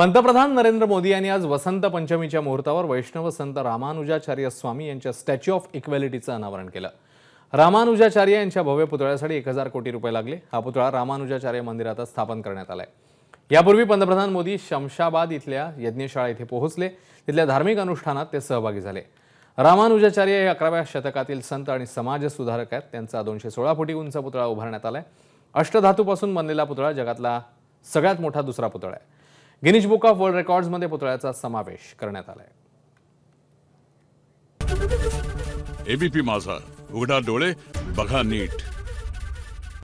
पंतप्रधान नरेंद्र मोदी यांनी आज वसंत पंचमीच्या मुहूर्तावर वैष्णव संत रामानुजाचार्य स्वामी यांच्या स्टॅच्यू ऑफ इक्वॅलिटीचं अनावरण केलं रामानुजाचार्य यांच्या भव्य पुतळ्यासाठी एक हजार कोटी रुपये लागले हा पुतळा रामानुजाचार्य मंदिरात स्थापन करण्यात आलाय यापूर्वी पंतप्रधान मोदी शमशाबाद इथल्या यज्ञशाळा इथे पोहोचले तिथल्या धार्मिक अनुष्ठानात ते सहभागी झाले रामानुजाचार्य हे अकराव्या शतकातील संत आणि समाज सुधारक आहेत त्यांचा दोनशे सोळा फुटी उंच पुतळा उभारण्यात आलाय अष्टधातूपासून बनलेला पुतळा जगातला सगळ्यात मोठा दुसरा पुतळा आहे गिनीज बुक ऑफ वर्ल्ड रेकॉर्ड्समध्ये पुतळ्याचा समावेश करण्यात आलाय एबीपी माझा उघडा डोळे बघा नीट